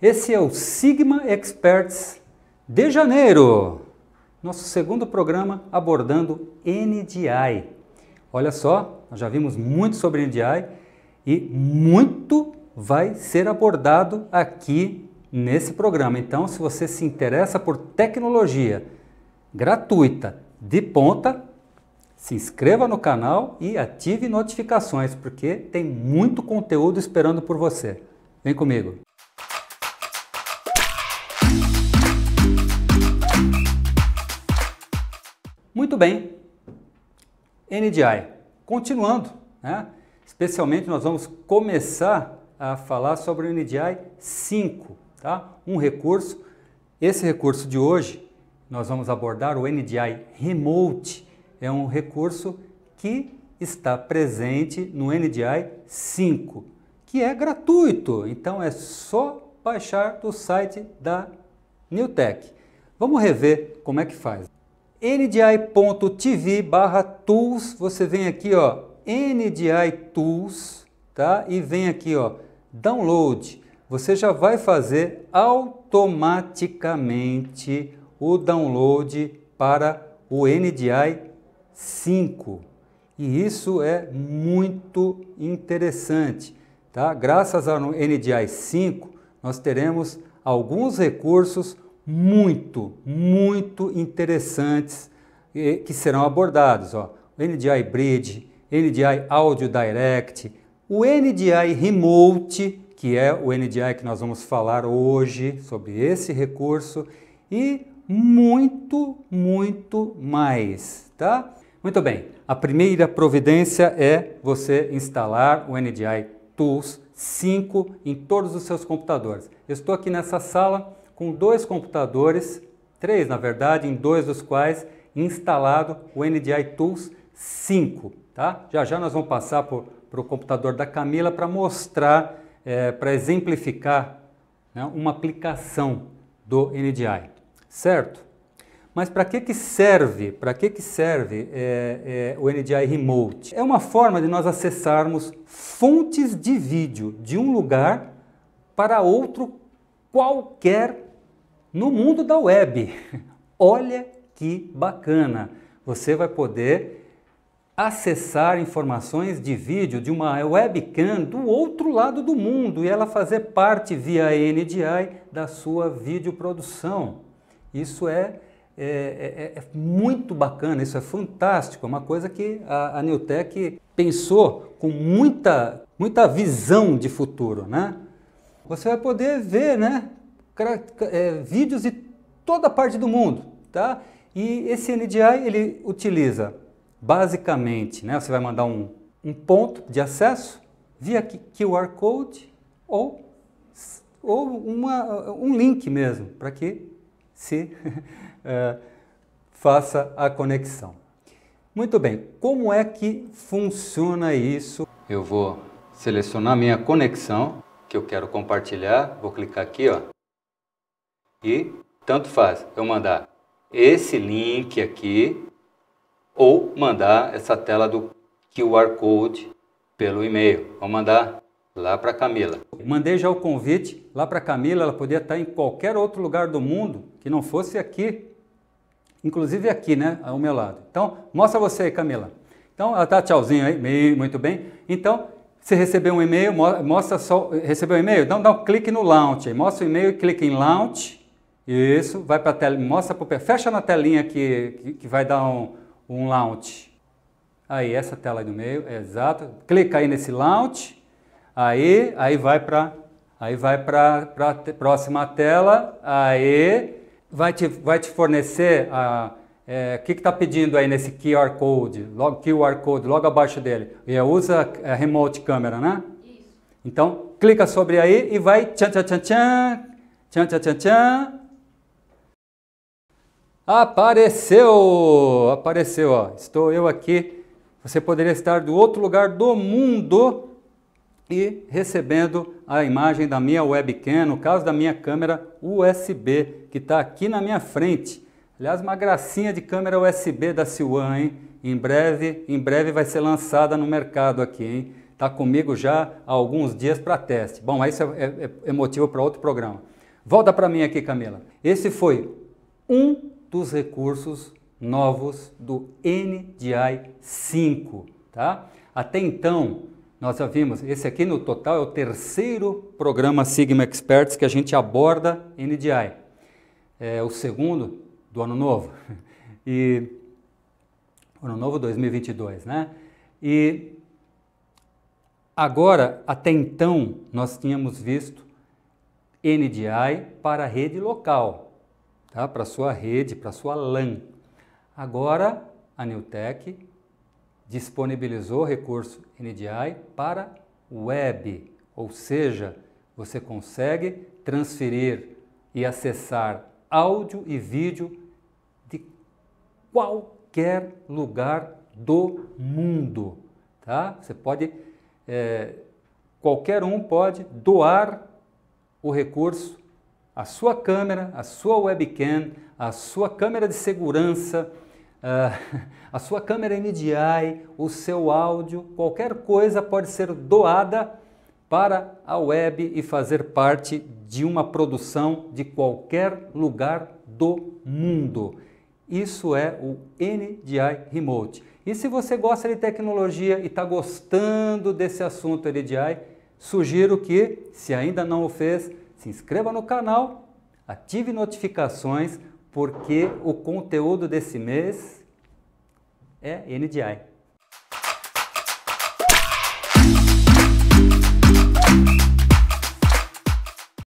Esse é o Sigma Experts de janeiro, nosso segundo programa abordando NDI. Olha só, nós já vimos muito sobre NDI e muito vai ser abordado aqui nesse programa. Então, se você se interessa por tecnologia gratuita de ponta, se inscreva no canal e ative notificações, porque tem muito conteúdo esperando por você. Vem comigo! Muito bem, NDI. Continuando, né? especialmente nós vamos começar a falar sobre o NDI 5, tá? um recurso. Esse recurso de hoje nós vamos abordar o NDI Remote, é um recurso que está presente no NDI 5, que é gratuito, então é só baixar do site da Newtek. Vamos rever como é que faz ndi.tv barra tools, você vem aqui, ó, NDI Tools, tá? E vem aqui, ó, download. Você já vai fazer automaticamente o download para o NDI 5. E isso é muito interessante, tá? Graças ao NDI 5, nós teremos alguns recursos muito, muito interessantes eh, que serão abordados. Ó. O NDI Bridge, NDI Audio Direct, o NDI Remote, que é o NDI que nós vamos falar hoje sobre esse recurso, e muito, muito mais, tá? Muito bem, a primeira providência é você instalar o NDI Tools 5 em todos os seus computadores. Eu estou aqui nessa sala com dois computadores, três na verdade, em dois dos quais instalado o NDI Tools 5. Tá? Já já nós vamos passar para o computador da Camila para mostrar, é, para exemplificar né, uma aplicação do NDI, certo? Mas para que, que serve? Para que, que serve é, é, o NDI Remote? É uma forma de nós acessarmos fontes de vídeo de um lugar para outro qualquer no mundo da web. Olha que bacana! Você vai poder acessar informações de vídeo de uma webcam do outro lado do mundo e ela fazer parte via NDI da sua videoprodução. Isso é, é, é, é muito bacana, isso é fantástico, é uma coisa que a, a pensou com muita, muita visão de futuro, né? Você vai poder ver, né? é, vídeos de toda parte do mundo, tá? E esse NDI ele utiliza basicamente, né? Você vai mandar um, um ponto de acesso via QR Code ou, ou uma, um link mesmo, para que se é, faça a conexão. Muito bem, como é que funciona isso? Eu vou selecionar minha conexão que eu quero compartilhar, vou clicar aqui, ó, e tanto faz eu mandar esse link aqui ou mandar essa tela do QR Code pelo e-mail. Vou mandar lá para Camila. Mandei já o convite lá para Camila, ela podia estar em qualquer outro lugar do mundo que não fosse aqui, inclusive aqui, né, ao meu lado. Então, mostra você aí, Camila. Então, ela tá tchauzinho aí, muito bem. Então, você recebeu um e-mail, mostra só, recebeu um e-mail? Então dá um clique no launch, mostra o e-mail, clique em launch, isso, vai para a tela, mostra para o pé, fecha na telinha que, que, que vai dar um, um launch. Aí, essa tela aí no meio, é exato. Clica aí nesse launch, aí, aí vai para aí vai para a próxima tela, aí vai te, vai te fornecer a é, o é, que está pedindo aí nesse QR Code, logo, QR Code, logo abaixo dele? É, usa a é, remote câmera, né? Isso. Então, clica sobre aí e vai tchan, tchan, tchan, tchan, tchan, tchan, tchan, Apareceu! Apareceu, ó. Estou eu aqui. Você poderia estar do outro lugar do mundo e recebendo a imagem da minha webcam, no caso da minha câmera USB, que está aqui na minha frente. Aliás, uma gracinha de câmera USB da Siwan, hein? Em breve, em breve vai ser lançada no mercado aqui, hein? Está comigo já há alguns dias para teste. Bom, isso é, é, é motivo para outro programa. Volta para mim aqui, Camila. Esse foi um dos recursos novos do NDI 5, tá? Até então, nós já vimos, esse aqui no total é o terceiro programa Sigma Experts que a gente aborda NDI. É o segundo do ano novo. E ano novo 2022, né? E agora, até então, nós tínhamos visto NDI para rede local, tá? para sua rede, para sua LAN. Agora, a Newtek disponibilizou recurso NDI para web, ou seja, você consegue transferir e acessar áudio e vídeo de qualquer lugar do mundo, tá? Você pode, é, qualquer um pode doar o recurso a sua câmera, a sua webcam, a sua câmera de segurança, ah, a sua câmera MDI, o seu áudio, qualquer coisa pode ser doada para a web e fazer parte de uma produção de qualquer lugar do mundo. Isso é o NDI Remote. E se você gosta de tecnologia e está gostando desse assunto NDI, sugiro que, se ainda não o fez, se inscreva no canal, ative notificações, porque o conteúdo desse mês é NDI.